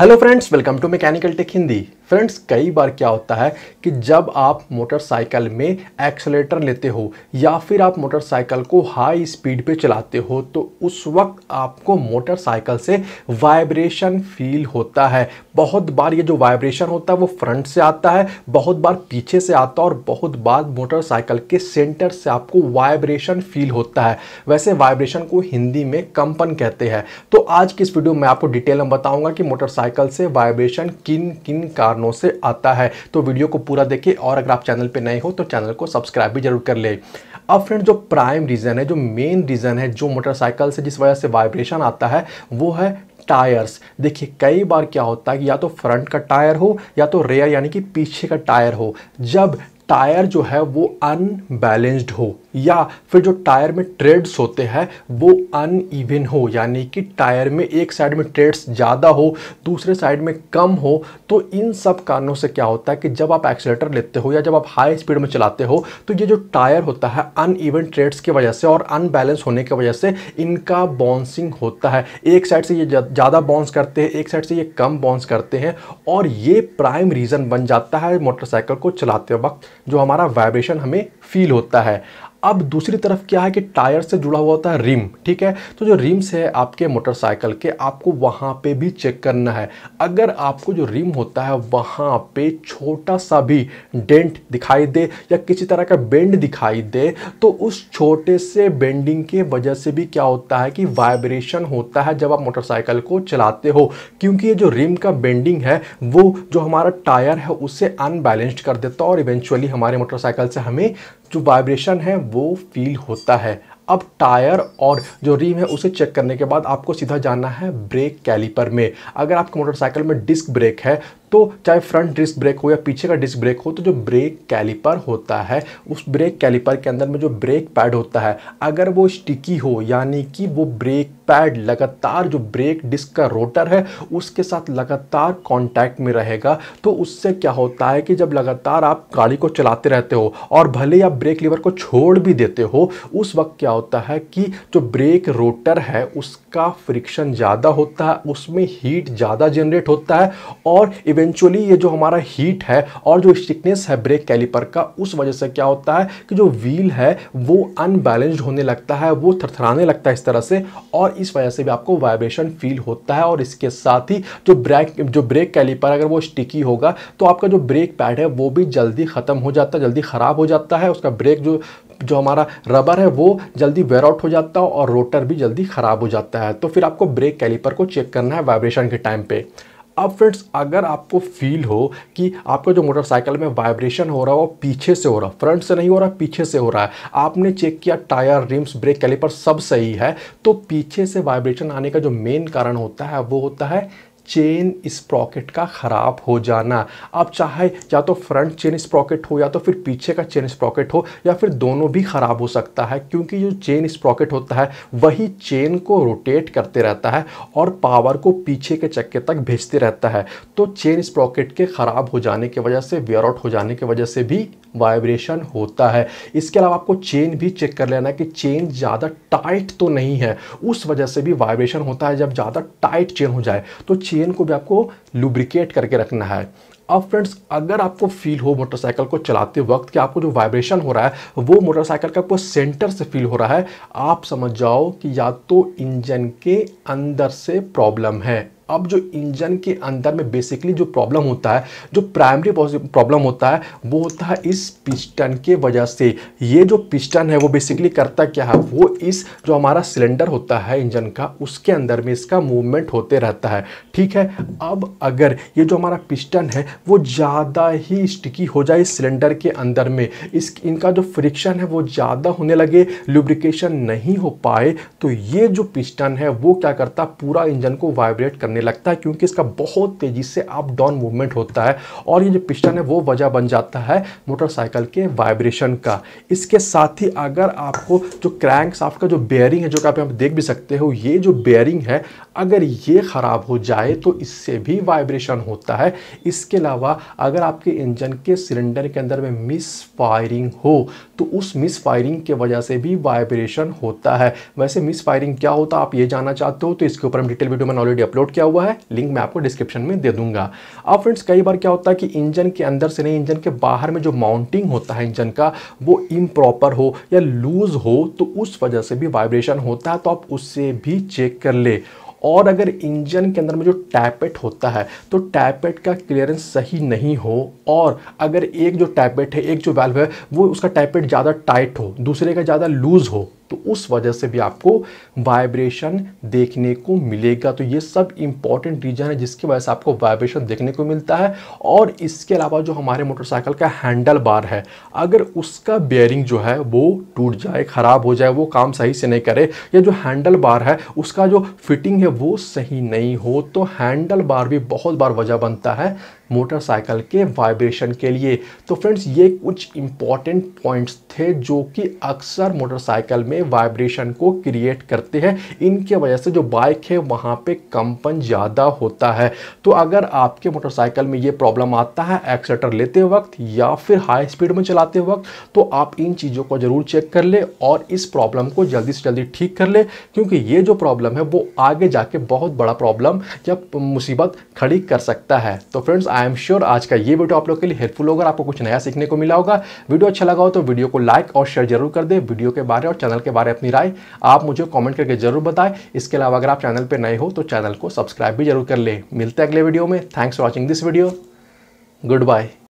hello friends welcome to mechanical tech Hindi friends कई बार क्या होता है कि जब आप मोटरसाइकिल में एक्सलेटर लेते हो या फिर आप मोटरसाइकिल को हाई स्पीड पे चलाते हो तो उस वक्त आपको मोटरसाइकिल से वाइब्रेशन फील होता है बहुत बार ये जो वाइब्रेशन होता है वो फ्रंट से आता है बहुत बार पीछे से आता है और बहुत बार मोटरसाइकिल के सेंटर से आपको वाइब्रेशन फील होता है वैसे वाइब्रेशन को हिंदी में कंपन कहते हैं तो आज की इस वीडियो में आपको डिटेल में बताऊँगा कि मोटरसाइकिल साइकिल से वाइब्रेशन किन किन कारणों से आता है तो वीडियो को पूरा देखिए और अगर आप चैनल पर नए हो तो चैनल को सब्सक्राइब भी जरूर कर ले अब फ्रेंड जो प्राइम रीज़न है जो मेन रीज़न है जो मोटरसाइकिल से जिस वजह से वाइब्रेशन आता है वो है टायर्स देखिए कई बार क्या होता है कि या तो फ्रंट का टायर हो या तो रेयर यानी कि पीछे का टायर हो जब टायर जो है वो अनबैलेंस्ड हो या फिर जो टायर में ट्रेड्स होते हैं वो अनइवन हो यानी कि टायर में एक साइड में ट्रेड्स ज़्यादा हो दूसरे साइड में कम हो तो इन सब कारणों से क्या होता है कि जब आप एक्सीटर लेते हो या जब आप हाई स्पीड में चलाते हो तो ये जो टायर होता है अनइवन ट्रेड्स की वजह से और अनबैलेंस होने की वजह से इनका बाउंसिंग होता है एक साइड से ये ज़्यादा बाउंस करते हैं एक साइड से ये कम बाउंस करते हैं और ये प्राइम रीज़न बन जाता है मोटरसाइकिल को चलाते वक्त जो हमारा वाइब्रेशन हमें फील होता है अब दूसरी तरफ क्या है कि टायर से जुड़ा हुआ होता है रिम ठीक है तो जो रिम्स है आपके मोटरसाइकिल के आपको वहाँ पे भी चेक करना है अगर आपको जो रिम होता है वहाँ पे छोटा सा भी डेंट दिखाई दे या किसी तरह का बेंड दिखाई दे तो उस छोटे से बेंडिंग के वजह से भी क्या होता है कि वाइब्रेशन होता है जब आप मोटरसाइकिल को चलाते हो क्योंकि ये जो रिम का बेंडिंग है वो जो हमारा टायर है उसे अनबैलेंस्ड कर देता है और इवेंचुअली हमारे मोटरसाइकिल से हमें जो वाइब्रेशन है वो फील होता है अब टायर और जो रीम है उसे चेक करने के बाद आपको सीधा जाना है ब्रेक कैलीपर में अगर आपके मोटरसाइकिल में डिस्क ब्रेक है तो चाहे फ्रंट डिस्क ब्रेक हो या पीछे का डिस्क ब्रेक हो तो जो ब्रेक कैलिपर होता है उस ब्रेक कैलिपर के अंदर में जो ब्रेक पैड होता है अगर वो स्टिकी हो यानी कि वो ब्रेक पैड लगातार जो ब्रेक डिस्क का रोटर है उसके साथ लगातार कांटेक्ट में रहेगा तो उससे क्या होता है कि जब लगातार आप गाड़ी को चलाते रहते हो और भले आप ब्रेक लीवर को छोड़ भी देते हो उस वक्त क्या होता है कि जो ब्रेक रोटर है उसका फ्रिक्शन ज़्यादा होता है उसमें हीट ज़्यादा जनरेट होता है और इवेंट इवेंचुअली ये जो हमारा हीट है और जो स्टिकनेस है ब्रेक कैलिपर का उस वजह से क्या होता है कि जो व्हील है वो अनबैलेंस्ड होने लगता है वो थरथराने लगता है इस तरह से और इस वजह से भी आपको वाइब्रेशन फील होता है और इसके साथ ही जो ब्रेक जो ब्रेक कैलिपर अगर वो स्टिकी होगा तो आपका जो ब्रेक पैड है वो भी जल्दी ख़त्म हो जाता है जल्दी ख़राब हो जाता है उसका ब्रेक जो जो हमारा रबर है वो जल्दी वेयर आउट हो जाता है और रोटर भी जल्दी ख़राब हो जाता है तो फिर आपको ब्रेक कैलिपर को चेक करना है वाइब्रेशन के टाइम पर अब फ्रेंड्स अगर आपको फील हो कि आपका जो मोटरसाइकिल में वाइब्रेशन हो रहा है वो पीछे से हो रहा है फ्रंट से नहीं हो रहा पीछे से हो रहा है आपने चेक किया टायर रिम्स ब्रेक कैलिपर सब सही है तो पीछे से वाइब्रेशन आने का जो मेन कारण होता है वो होता है चेन स्प्रॉकेट का ख़राब हो जाना आप चाहे या तो फ्रंट चेन स्प्रॉकेट हो या तो फिर पीछे का चेन स्प्रॉकेट हो या फिर दोनों भी ख़राब हो सकता है क्योंकि जो चेन स्प्रॉकेट होता है वही चेन को रोटेट करते रहता है और पावर को पीछे के चक्के तक भेजते रहता है तो चेन स्प्रॉकेट के ख़राब हो जाने की वजह से वेयर आउट हो जाने की वजह से भी वाइब्रेशन होता है इसके अलावा आपको चेन भी चेक कर लेना कि चेन ज़्यादा टाइट तो नहीं है उस वजह से भी वाइब्रेशन होता है जब ज़्यादा टाइट चेन हो जाए तो चेन चेन को भी आपको लुब्रिकेट करके रखना है अब फ्रेंड्स अगर आपको फील हो मोटरसाइकिल को चलाते वक्त कि आपको जो वाइब्रेशन हो रहा है वो मोटरसाइकिल का आपको सेंटर से फील हो रहा है आप समझ जाओ कि या तो इंजन के अंदर से प्रॉब्लम है अब जो इंजन के अंदर में बेसिकली जो प्रॉब्लम होता है जो प्राइमरी प्रॉब्लम होता है वो होता है इस पिस्टन के वजह से ये जो पिस्टन है वो बेसिकली करता क्या है वो इस जो हमारा सिलेंडर होता है इंजन का उसके अंदर में इसका मूवमेंट होते रहता है ठीक है अब अगर ये जो हमारा पिस्टन है वो ज़्यादा ही स्टिकी हो जाए सिलेंडर के अंदर में इस इनका जो फ्रिक्शन है वो ज़्यादा होने लगे लुब्रिकेशन नहीं हो पाए तो ये जो पिस्टन है वो क्या करता है पूरा इंजन को वाइब्रेट करने लगता है क्योंकि इसका बहुत तेज़ी से अप डाउन मूवमेंट होता है और ये जो पिस्टन है वो वजह बन जाता है मोटरसाइकिल के वाइब्रेशन का इसके साथ ही अगर आपको जो क्रैंक आपका का जो बेयरिंग है जो कि आप देख भी सकते हो ये जो बेयरिंग है अगर ये ख़राब हो जाए तो इससे भी वाइब्रेशन होता है इसके अलावा अगर आपके इंजन के सिलेंडर के अंदर में मिस फायरिंग हो तो उस मिस फायरिंग के वजह से भी वाइब्रेशन होता है वैसे मिस फायरिंग क्या होता आप ये जानना चाहते हो तो इसके ऊपर हम डिटेल वीडियो मैंने ऑलरेडी अपलोड किया हुआ है लिंक मैं आपको डिस्क्रिप्शन में दे दूंगा अब फ्रेंड्स कई बार क्या होता है कि इंजन के अंदर से नहीं इंजन के बाहर में जो माउंटिंग होता है इंजन का वो इम्प्रॉपर हो या लूज़ हो तो उस वजह से भी वाइब्रेशन होता है तो आप उससे भी चेक कर ले और अगर इंजन के अंदर में जो टैपेट होता है तो टैपेट का क्लियरेंस सही नहीं हो और अगर एक जो टैपेट है एक जो वाल्व है वो उसका टैपेट ज़्यादा टाइट हो दूसरे का ज़्यादा लूज़ हो तो उस वजह से भी आपको वाइब्रेशन देखने को मिलेगा तो ये सब इंपॉर्टेंट रीजन है जिसकी वजह से आपको वाइब्रेशन देखने को मिलता है और इसके अलावा जो हमारे मोटरसाइकिल का हैंडल बार है अगर उसका बेयरिंग जो है वो टूट जाए ख़राब हो जाए वो काम सही से नहीं करे या जो हैंडल बार है उसका जो फिटिंग है वो सही नहीं हो तो हैंडल बार भी बहुत बार वजह बनता है मोटरसाइकिल के वाइब्रेशन के लिए तो फ्रेंड्स ये कुछ इंपॉर्टेंट पॉइंट्स थे जो कि अक्सर मोटरसाइकिल में में वाइब्रेशन को क्रिएट करते हैं इनके वजह से जो बाइक है वहाँ पे कंपन ज़्यादा होता है तो अगर आपके मोटरसाइकिल में ये प्रॉब्लम आता है एक्सेटर लेते वक्त या फिर हाई स्पीड में चलाते वक्त तो आप इन चीज़ों को ज़रूर चेक कर ले और इस प्रॉब्लम को जल्दी से जल्दी ठीक कर ले क्योंकि ये जो प्रॉब्लम है वो आगे जाके बहुत बड़ा प्रॉब्लम या मुसीबत खड़ी कर सकता है तो फ्रेंड्स आई एम श्योर आज का ये वीडियो आप लोग के लिए हेल्पफुल होगा आपको कुछ नया सीखने को मिला होगा वीडियो अच्छा लगा हो तो वीडियो को लाइक और शेयर जरूर कर दे वीडियो के बारे और चैनल के बारे में अपनी राय आप मुझे कॉमेंट करके जरूर बताएं इसके अलावा अगर आप चैनल पर नए हो तो चैनल को सब्सक्राइब भी जरूर कर लें मिलते हैं अगले वीडियो में thanks for watching this video good bye